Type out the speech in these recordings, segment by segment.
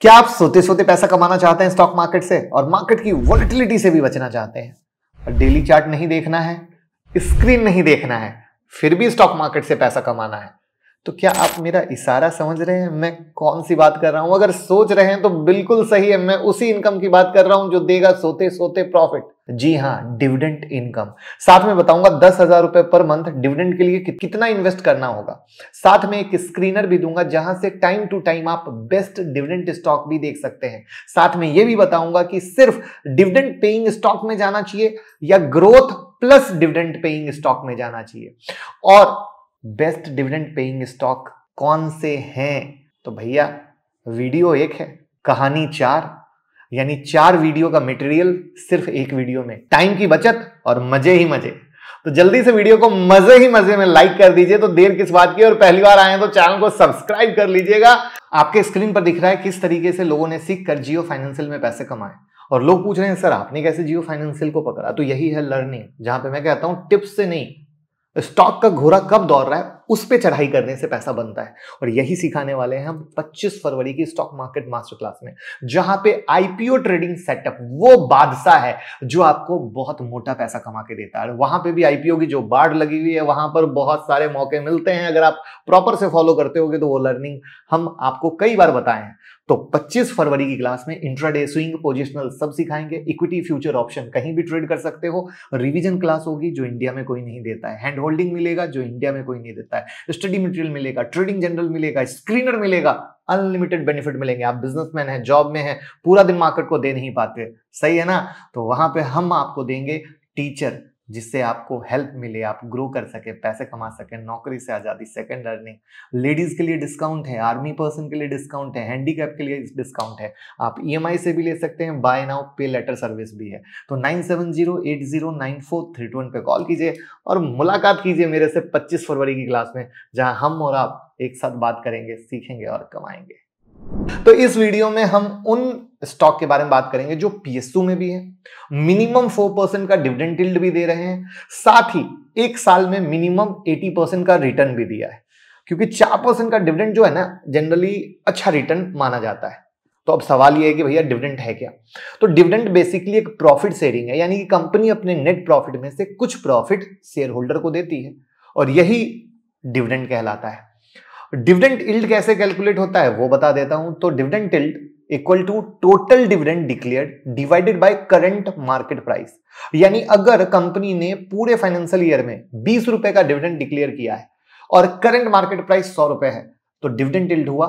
क्या आप सोते सोते पैसा कमाना चाहते हैं स्टॉक मार्केट से और मार्केट की वॉलिटिलिटी से भी बचना चाहते हैं और डेली चार्ट नहीं देखना है स्क्रीन नहीं देखना है फिर भी स्टॉक मार्केट से पैसा कमाना है तो क्या आप मेरा इशारा समझ रहे हैं मैं कौन सी बात कर रहा हूं अगर सोच रहे हैं तो बिल्कुल सही है मैं उसी इनकम की बात कर रहा हूं जो देगा सोते सोते प्रॉफिट जी हाँ डिविडेंड इनकम साथ में बताऊंगा दस हजार रुपए पर मंथ डिविडेंड के लिए कि, कितना इन्वेस्ट करना होगा साथ में एक स्क्रीनर भी दूंगा जहां से टाइम टू टाइम आप बेस्ट डिविडेंड स्टॉक भी देख सकते हैं साथ में यह भी बताऊंगा कि सिर्फ डिविडेंड पेइंग स्टॉक में जाना चाहिए या growth plus dividend paying stock में जाना चाहिए और बेस्ट डिविडेंड पेइंग स्टॉक कौन से हैं तो भैया वीडियो एक है कहानी चार यानी चार वीडियो का मटेरियल सिर्फ एक वीडियो में टाइम की बचत और मजे ही मजे तो जल्दी से वीडियो को मजे ही मजे में लाइक कर दीजिए तो देर किस बात की और पहली बार आए तो चैनल को सब्सक्राइब कर लीजिएगा आपके स्क्रीन पर दिख रहा है किस तरीके से लोगों ने सीख कर जियो फाइनेंशियल में पैसे कमाए और लोग पूछ रहे हैं सर आपने कैसे जियो फाइनेंशियल को पकड़ा तो यही है लर्निंग जहां पे मैं कहता हूं टिप्स से नहीं स्टॉक का घोरा कब दौड़ रहा है उस पर चढ़ाई करने से पैसा बनता है और यही सिखाने वाले हैं हम 25 फरवरी की स्टॉक मार्केट मास्टर क्लास में जहां पे आईपीओ ट्रेडिंग सेटअप वो बादशाह है जो आपको बहुत मोटा पैसा कमा के देता है वहां पे भी आईपीओ की जो बाढ़ लगी हुई है वहां पर बहुत सारे मौके मिलते हैं अगर आप प्रॉपर से फॉलो करते हो तो वो लर्निंग हम आपको कई बार बताए हैं तो 25 फरवरी की क्लास में इंट्राडे स्विंग पोजिशनल सब सिखाएंगे इक्विटी फ्यूचर ऑप्शन कहीं भी ट्रेड कर सकते हो रिवीजन क्लास होगी जो इंडिया में कोई नहीं देता है हैंड होल्डिंग मिलेगा जो इंडिया में कोई नहीं देता सकता है स्टडी मटेरियल मिलेगा ट्रेडिंग जनरल मिलेगा स्क्रीनर मिलेगा अनलिमिटेड बेनिफिट मिलेंगे आप बिजनेसमैन हैं जॉब में हैं पूरा दिन मार्केट को दे नहीं पाते सही है ना तो वहां पे हम आपको देंगे टीचर जिससे आपको हेल्प मिले आप ग्रो कर सके पैसे कमा सके नौकरी से आज़ादी सेकंड अर्निंग लेडीज़ के लिए डिस्काउंट है आर्मी पर्सन के लिए डिस्काउंट है हैंडीकैप के लिए डिस्काउंट है आप ई e से भी ले सकते हैं buy now pay later service भी है तो nine seven zero eight zero nine four three two one पे कॉल कीजिए और मुलाकात कीजिए मेरे से पच्चीस फरवरी की क्लास में जहाँ हम और आप एक साथ बात करेंगे सीखेंगे और कमाएंगे तो इस वीडियो में हम उन स्टॉक के बारे में बात करेंगे जो पीएसयू में भी है मिनिमम फोर परसेंट का डिविडेंट भी दे रहे हैं साथ ही एक साल में मिनिमम एटी परसेंट का रिटर्न भी दिया है क्योंकि चार परसेंट का डिविडेंट जो है ना जनरली अच्छा रिटर्न माना जाता है तो अब सवाल यह है कि भैया डिविडेंट है क्या तो डिविडेंट बेसिकली एक प्रॉफिट शेयरिंग है यानी कि कंपनी अपने नेट प्रॉफिट में से कुछ प्रॉफिट शेयर होल्डर को देती है और यही डिविडेंट कहलाता है डिविडेंट इल्ड कैसे कैलकुलेट होता है वो बता देता हूं तो dividend yield equal to total dividend declare divided by current market price यानी अगर कंपनी ने पूरे फाइनेंशियल ईयर में बीस रुपए का डिविडेंड डिक्लेयर किया है और करंट मार्केट प्राइस सौ रुपए है तो डिविडेंड इल्ड हुआ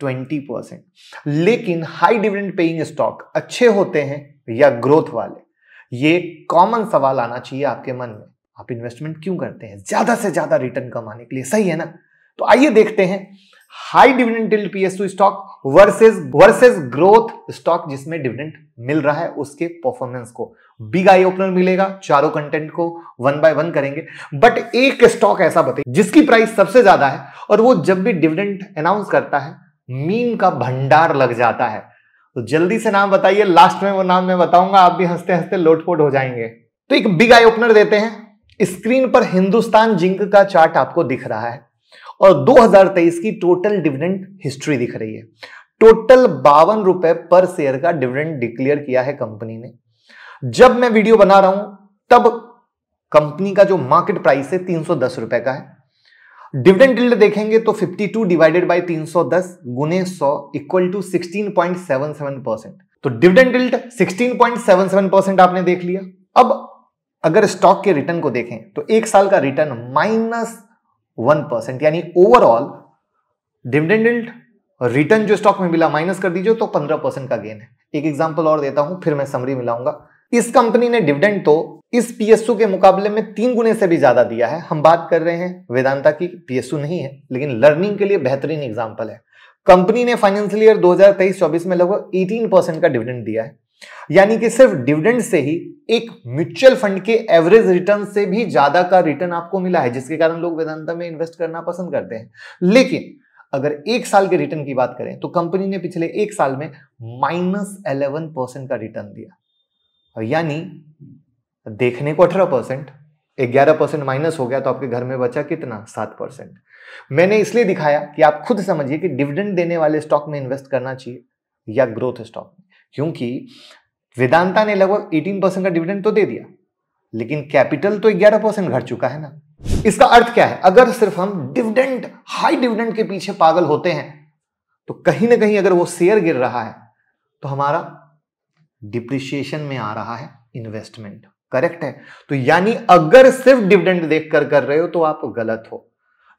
ट्वेंटी परसेंट लेकिन हाई डिविडेंड पेइंग स्टॉक अच्छे होते हैं या ग्रोथ वाले ये कॉमन सवाल आना चाहिए आपके मन में आप इन्वेस्टमेंट क्यों करते हैं ज्यादा से ज्यादा रिटर्न कमाने के लिए सही है ना तो आइए देखते हैं high dividend yield stock versus versus growth stock जिसमें डिविडेंट मिल रहा है उसके परफॉर्मेंस को बिग आई ओपनर मिलेगा चारों कंटेंट को वन बाय वन करेंगे बट एक स्टॉक ऐसा बताइए जिसकी प्राइस सबसे ज्यादा है और वो जब भी डिविडेंट अनाउंस करता है मीन का भंडार लग जाता है तो जल्दी से नाम बताइए लास्ट में वो नाम मैं बताऊंगा आप भी हंसते हंसते लोटपोट हो जाएंगे तो एक बिग आई ओपनर देते हैं स्क्रीन पर हिंदुस्तान जिंक का चार्ट आपको दिख रहा है और 2023 की टोटल डिविडेंड हिस्ट्री दिख रही है टोटल बावन रुपए पर शेयर का डिविडेंड डिक्लेयर किया है कंपनी ने जब मैं वीडियो बना रहा हूं तब कंपनी का जो मार्केट प्राइस है तीन रुपए का है डिविडेंड डिल्ड देखेंगे तो 52 डिवाइडेड बाय 310 गुने सौ इक्वल टू सिक्सटीन परसेंट तो डिविडेंड डिल्ड 16.77 परसेंट आपने देख लिया अब अगर स्टॉक के रिटर्न को देखें तो एक साल का रिटर्न माइनस वन परसेंट यानी ओवरऑल डिविडेंड रिटर्न जो स्टॉक में मिला माइनस कर दीजिए तो पंद्रह परसेंट का गेन है एक एग्जाम्पल और देता हूं फिर मैं समरी मिलाऊंगा इस कंपनी ने डिविडेंड तो इस पीएसओ के मुकाबले में तीन गुने से भी ज्यादा दिया है हम बात कर रहे हैं वेदांता की पीएसयू नहीं है लेकिन लर्निंग के लिए बेहतरीन एग्जाम्पल है कंपनी ने फाइनेंशियल ईयर 2023-24 में लगभग 18 परसेंट का डिविडेंड दिया है यानी कि सिर्फ डिविडेंड से ही एक म्यूचुअल फंड के एवरेज रिटर्न से भी ज्यादा का रिटर्न आपको मिला है जिसके कारण लोग वेदांता में इन्वेस्ट करना पसंद करते हैं लेकिन अगर एक साल के रिटर्न की बात करें तो कंपनी ने पिछले एक साल में माइनस एलेवन परसेंट का रिटर्न दिया यानी देखने को अठारह परसेंट ग्यारह परसेंट माइनस हो गया तो आपके घर में बचा कितना सात परसेंट मैंने इसलिए दिखाया कि आप खुद समझिए कि डिविडेंड देने वाले स्टॉक में इन्वेस्ट करना चाहिए या ग्रोथ स्टॉक में क्योंकि वेदांता ने लगभग 18 परसेंट का डिविडेंड तो दे दिया लेकिन कैपिटल तो 11 परसेंट घट चुका है ना इसका अर्थ क्या है अगर सिर्फ हम डिविडेंड हाई डिविडेंड के पीछे पागल होते हैं तो कहीं ना कहीं अगर वो शेयर गिर रहा है तो हमारा डिप्रिशिएशन में आ रहा है इन्वेस्टमेंट करेक्ट है तो यानी अगर सिर्फ डिविडेंड देखकर कर रहे हो तो आप गलत हो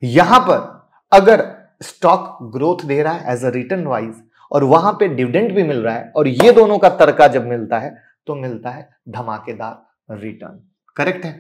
यहां पर अगर स्टॉक ग्रोथ दे रहा है एज अ रिटर्न वाइज और वहां पे डिविडेंड भी मिल रहा है और ये दोनों का तड़का जब मिलता है तो मिलता है धमाकेदार रिटर्न करेक्ट है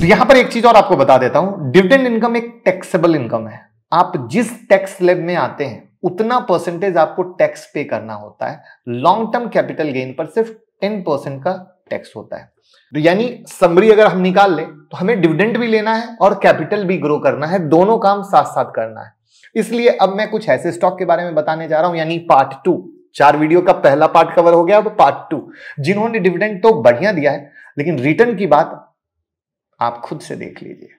तो यहां पर एक चीज और आपको बता देता हूं डिविडेंड इनकम एक टैक्सेबल इनकम है आप जिस टैक्स लेब में आते हैं उतना परसेंटेज आपको टैक्स पे करना होता है लॉन्ग टर्म कैपिटल गेन पर सिर्फ टेन परसेंट का टैक्स होता है तो यानी समरी अगर हम निकाल ले तो हमें डिविडेंड भी लेना है और कैपिटल भी ग्रो करना है दोनों काम साथ साथ करना है इसलिए अब मैं कुछ ऐसे स्टॉक के बारे में बताने जा रहा हूं यानी पार्ट टू चार वीडियो का पहला पार्ट कवर हो गया अब पार्ट टू जिन्होंने डिविडेंड तो बढ़िया दिया है लेकिन रिटर्न की बात आप खुद से देख लीजिए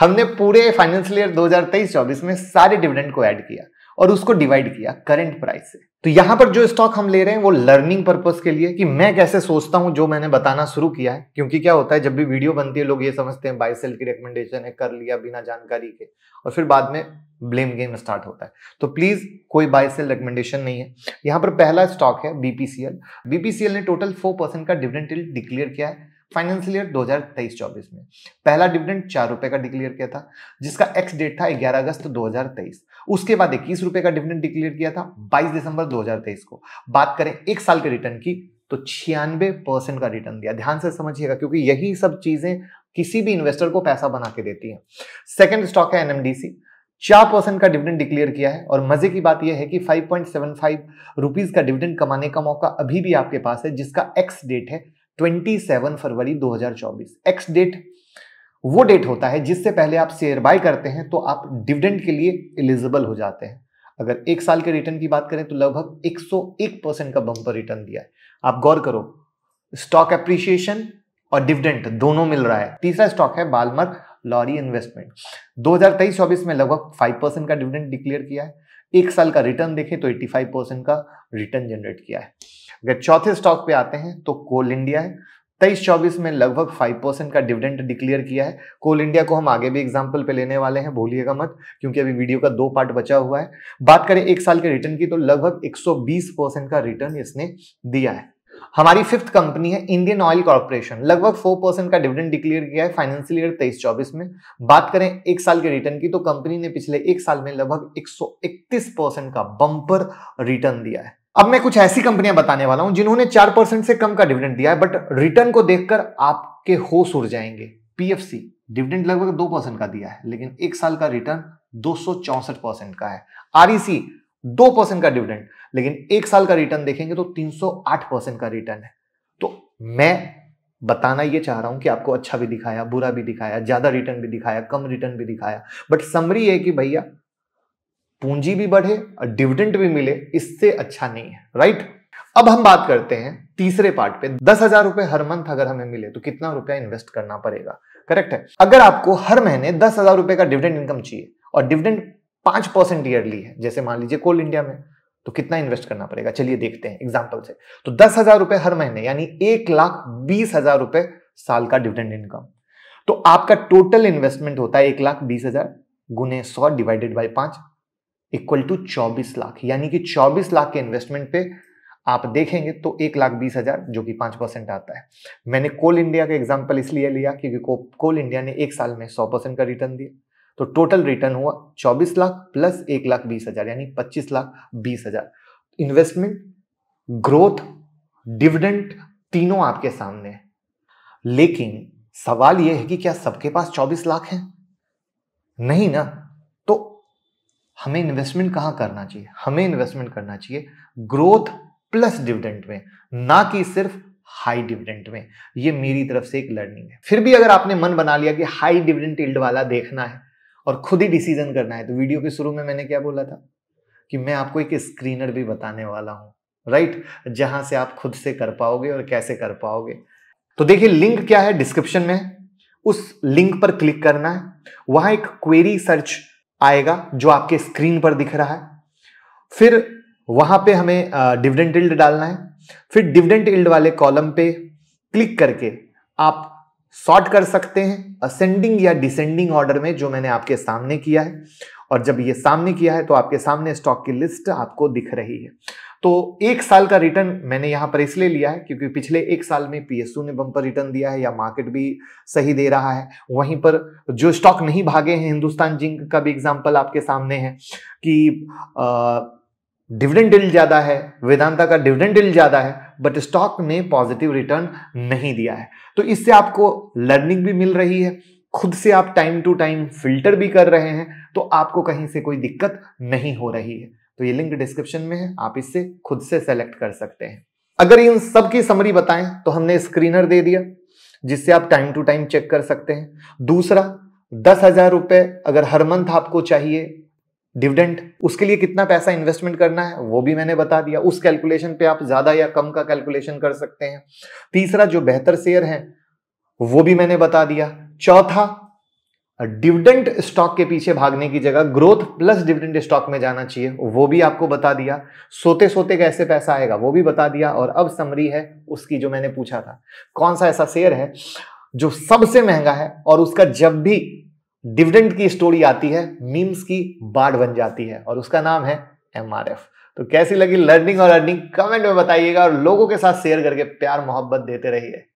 हमने पूरे फाइनेंशियल ईयर 2023-24 में सारे डिविडेंड को ऐड किया और उसको डिवाइड किया करेंट प्राइस से तो यहां पर जो स्टॉक हम ले रहे हैं वो लर्निंग पर्पज के लिए कि मैं कैसे सोचता हूं जो मैंने बताना शुरू किया है क्योंकि क्या होता है जब भी वीडियो बनती है लोग ये समझते हैं बाई सेल की रिकमेंडेशन है कर लिया बिना जानकारी के और फिर बाद में ब्लेम गेम स्टार्ट होता है तो प्लीज कोई बाय सेल रिकमेंडेशन नहीं है यहां पर पहला स्टॉक है बीपीसीएल बीपीसीएल ने टोटल फोर परसेंट का डिविडेंट डिक्लेयर किया है फाइनेंशियल ईयर 2023-24 में पहला डिविडेंड चार रुपए का डिक्लेयर किया था जिसका एक्स डेट था 11 अगस्त 2023 उसके बाद इक्कीस रुपए का डिविडेंड डिक्लेयर किया था 22 दिसंबर 2023 को बात करें एक साल के रिटर्न की तो छियानवे परसेंट का रिटर्न दिया ध्यान से समझिएगा क्योंकि यही सब चीजें किसी भी इन्वेस्टर को पैसा बना के देती है सेकेंड स्टॉक है एनएमडीसी चार परसेंट का डिविडेंड डिक्लेयर किया है और मजे की बात यह है कि 5.75 रुपीस का डिविडेंड कमाने का मौका अभी भी आपके पास है जिसका एक्स डेट है 27 फरवरी 2024 एक्स डेट वो डेट होता है जिससे पहले आप शेयर बाय करते हैं तो आप डिविडेंड के लिए एलिजिबल हो जाते हैं अगर एक साल के रिटर्न की बात करें तो लगभग 101 परसेंट का बम्पर रिटर्न दिया है आप गौर करो स्टॉक एप्रिसिएशन और डिविडेंड दोनों मिल रहा है तीसरा स्टॉक है बालमर लॉरी इन्वेस्टमेंट दो हजार में लगभग फाइव परसेंट का डिविडेंड डिक्लेयर किया है एक साल का रिटर्न देखें तो एट्टी परसेंट का रिटर्न जनरेट किया है अगर चौथे स्टॉक पे आते हैं तो कोल इंडिया है तेईस चौबीस में लगभग फाइव परसेंट का डिविडेंड डिक्लेयर किया है कोल इंडिया को हम आगे भी एग्जाम्पल पे लेने वाले हैं भूलिएगा मत क्योंकि अभी वीडियो का दो पार्ट बचा हुआ है बात करें एक साल के रिटर्न की तो लगभग एक सौ बीस परसेंट का रिटर्न इसने दिया है हमारी फिफ्थ कंपनी है इंडियन ऑयल कॉर्पोरेशन लगभग फोर परसेंट का डिविडेंड डिक्लेयर किया है फाइनेंशियल ईयर तेईस चौबीस में बात करें एक साल के रिटर्न की तो कंपनी ने पिछले एक साल में लगभग इकतीस परसेंट का बंपर रिटर्न दिया है अब मैं कुछ ऐसी कंपनियां बताने वाला हूं जिन्होंने चार परसेंट से कम का डिविडेंड दिया है बट रिटर्न को देखकर आपके होश उड़ जाएंगे पीएफसी डिविडेंड लगभग दो परसेंट का दिया है लेकिन एक साल का रिटर्न e दो परसेंट का है आरईसी दो परसेंट का डिविडेंड लेकिन एक साल का रिटर्न देखेंगे तो 308 परसेंट का रिटर्न है तो मैं बताना यह चाह रहा हूं कि आपको अच्छा भी दिखाया बुरा भी दिखाया ज्यादा रिटर्न भी दिखाया कम रिटर्न भी दिखाया बट समरी है कि भैया पूंजी भी बढ़े और डिविडेंड भी मिले इससे अच्छा नहीं है राइट अब हम बात करते हैं तीसरे पार्ट पे दस हजार रुपए हर मंथ अगर हमें मिले तो कितना रुपया इन्वेस्ट करना पड़ेगा करेक्ट है अगर आपको हर महीने दस हजार रुपए का डिविडेंड इनकम चाहिए और डिविडेंड पांच परसेंट ईयरली है जैसे मान लीजिए कोल इंडिया में तो कितना इन्वेस्ट करना पड़ेगा चलिए देखते हैं एग्जाम्पल से तो दस हजार रुपए हर महीने यानी एक लाख बीस हजार रुपए साल का डिविडेंड इनकम तो आपका टोटल इन्वेस्टमेंट होता है एक लाख बीस हजार गुने सौ डिवाइडेड बाई पांच इक्वल टू 24 लाख यानी कि 24 लाख के इन्वेस्टमेंट पे आप देखेंगे तो एक लाख बीस हजार जो कि पांच परसेंट आता है मैंने कोल इंडिया का एग्जाम्पल इसलिए लिया क्योंकि कोल इंडिया ने एक साल में सौ परसेंट का रिटर्न दिया तो टोटल रिटर्न हुआ चौबीस लाख प्लस एक लाख बीस हजार यानी पच्चीस लाख बीस हजार इन्वेस्टमेंट ग्रोथ डिविडेंट तीनों आपके सामने है लेकिन सवाल यह है कि क्या सबके पास चौबीस लाख है नहीं ना हमें इन्वेस्टमेंट कहां करना चाहिए हमें इन्वेस्टमेंट करना चाहिए ग्रोथ प्लस डिविडेंट में ना कि सिर्फ हाई डिविडेंड में ये मेरी तरफ से एक लर्निंग है फिर भी अगर आपने मन बना लिया कि हाई डिविडेंड इल्ड वाला देखना है और खुद ही डिसीजन करना है तो वीडियो के शुरू में मैंने क्या बोला था कि मैं आपको एक स्क्रीनर भी बताने वाला हूं राइट जहां से आप खुद से कर पाओगे और कैसे कर पाओगे तो देखिए लिंक क्या है डिस्क्रिप्शन में उस लिंक पर क्लिक करना है वहां एक क्वेरी सर्च आएगा जो आपके स्क्रीन पर दिख रहा है फिर वहां पे हमें डिविडेंट इल्ड डालना है फिर डिविडेंट इल्ड वाले कॉलम पे क्लिक करके आप सॉर्ट कर सकते हैं असेंडिंग या डिसेंडिंग ऑर्डर में जो मैंने आपके सामने किया है और जब ये सामने किया है तो आपके सामने स्टॉक की लिस्ट आपको दिख रही है तो एक साल का रिटर्न मैंने यहां पर इसलिए लिया है क्योंकि पिछले एक साल में पीएसयू ने बम्पर रिटर्न दिया है या मार्केट भी सही दे रहा है वहीं पर जो स्टॉक नहीं भागे हैं हिंदुस्तान जिंक का भी एग्जाम्पल आपके सामने है कि डिविडेंड डिल ज़्यादा है वेदांता का डिविडेंड डिल ज़्यादा है बट स्टॉक ने पॉजिटिव रिटर्न नहीं दिया है तो इससे आपको लर्निंग भी मिल रही है खुद से आप टाइम टू टाइम फिल्टर भी कर रहे हैं तो आपको कहीं से कोई दिक्कत नहीं हो रही है तो ये लिंक डिस्क्रिप्शन में है आप इससे खुद से सेलेक्ट कर सकते हैं अगर इन सब की समरी बताएं तो हमने स्क्रीनर दे दिया जिससे आप टाइम टू टाइम चेक कर सकते हैं दूसरा दस हजार रुपए अगर हर मंथ आपको चाहिए डिविडेंड उसके लिए कितना पैसा इन्वेस्टमेंट करना है वो भी मैंने बता दिया उस कैलकुलेशन पे आप ज़्यादा या कम का कैलकुलेशन कर सकते हैं तीसरा जो बेहतर शेयर है वो भी मैंने बता दिया चौथा डिविडेंड स्टॉक के पीछे भागने की जगह ग्रोथ प्लस डिविडेंड स्टॉक में जाना चाहिए वो भी आपको बता दिया सोते सोते कैसे पैसा आएगा वो भी बता दिया और अब समरी है उसकी जो मैंने पूछा था कौन सा ऐसा शेयर है जो सबसे महंगा है और उसका जब भी डिविडेंड की स्टोरी आती है मीम्स की बाढ़ बन जाती है और उसका नाम है एम तो कैसी लगी लर्निंग और अर्निंग कमेंट में बताइएगा और लोगों के साथ शेयर करके प्यार मोहब्बत देते रहिए